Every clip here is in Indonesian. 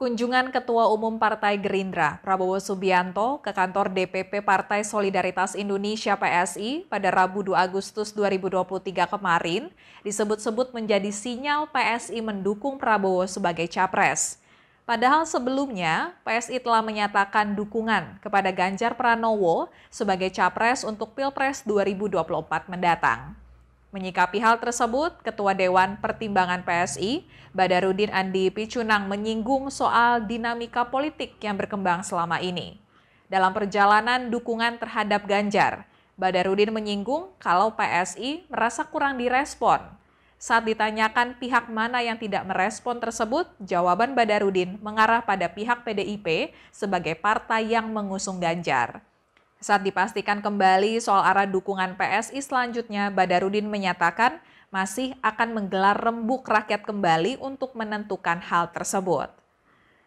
Kunjungan Ketua Umum Partai Gerindra Prabowo Subianto ke kantor DPP Partai Solidaritas Indonesia PSI pada Rabu 2 Agustus 2023 kemarin disebut-sebut menjadi sinyal PSI mendukung Prabowo sebagai capres. Padahal sebelumnya PSI telah menyatakan dukungan kepada Ganjar Pranowo sebagai capres untuk Pilpres 2024 mendatang. Menyikapi hal tersebut, Ketua Dewan Pertimbangan PSI, Badarudin Andi Picunang menyinggung soal dinamika politik yang berkembang selama ini. Dalam perjalanan dukungan terhadap Ganjar, Badarudin menyinggung kalau PSI merasa kurang direspon. Saat ditanyakan pihak mana yang tidak merespon tersebut, jawaban Badarudin mengarah pada pihak PDIP sebagai partai yang mengusung Ganjar. Saat dipastikan kembali soal arah dukungan PSI selanjutnya, Badarudin menyatakan masih akan menggelar rembuk rakyat kembali untuk menentukan hal tersebut.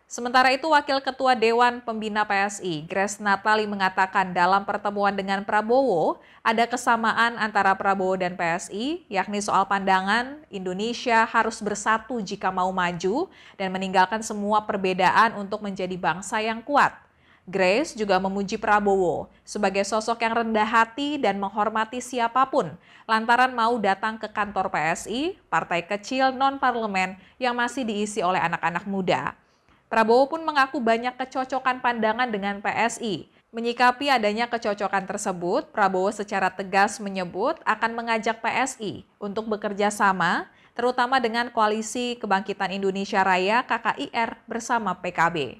Sementara itu, Wakil Ketua Dewan Pembina PSI, Grace Natali mengatakan dalam pertemuan dengan Prabowo, ada kesamaan antara Prabowo dan PSI, yakni soal pandangan Indonesia harus bersatu jika mau maju dan meninggalkan semua perbedaan untuk menjadi bangsa yang kuat. Grace juga memuji Prabowo sebagai sosok yang rendah hati dan menghormati siapapun lantaran mau datang ke kantor PSI, partai kecil non-parlemen yang masih diisi oleh anak-anak muda. Prabowo pun mengaku banyak kecocokan pandangan dengan PSI. Menyikapi adanya kecocokan tersebut, Prabowo secara tegas menyebut akan mengajak PSI untuk bekerja sama, terutama dengan Koalisi Kebangkitan Indonesia Raya KKIR bersama PKB.